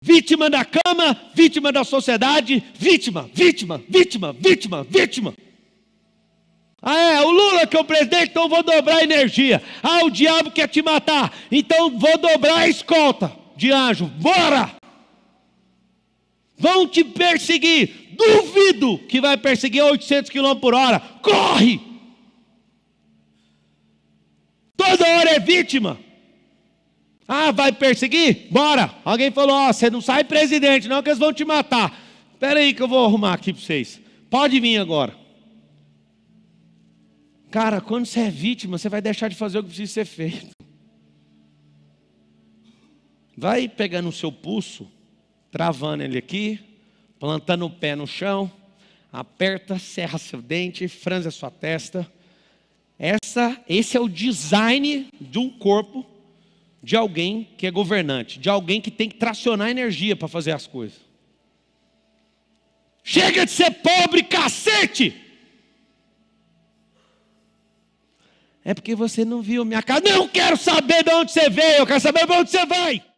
Vítima da cama, vítima da sociedade, vítima, vítima, vítima, vítima, vítima. Ah, é, o Lula que é o presidente, então vou dobrar a energia. Ah, o diabo quer te matar, então vou dobrar a escolta de anjo. Bora! Vão te perseguir. Duvido que vai perseguir a 800 km por hora. Corre! Toda hora é vítima. Ah, vai perseguir? Bora! Alguém falou: Ó, oh, você não sai presidente, não, que eles vão te matar. Espera aí que eu vou arrumar aqui para vocês. Pode vir agora. Cara, quando você é vítima, você vai deixar de fazer o que precisa ser feito. Vai pegando o seu pulso, travando ele aqui, plantando o pé no chão, aperta, serra seu dente, franza sua testa. Essa, esse é o design de um corpo de alguém que é governante, de alguém que tem que tracionar energia para fazer as coisas. Chega de ser pobre, cacete! É porque você não viu minha casa. Não quero saber de onde você veio, eu quero saber de onde você vai.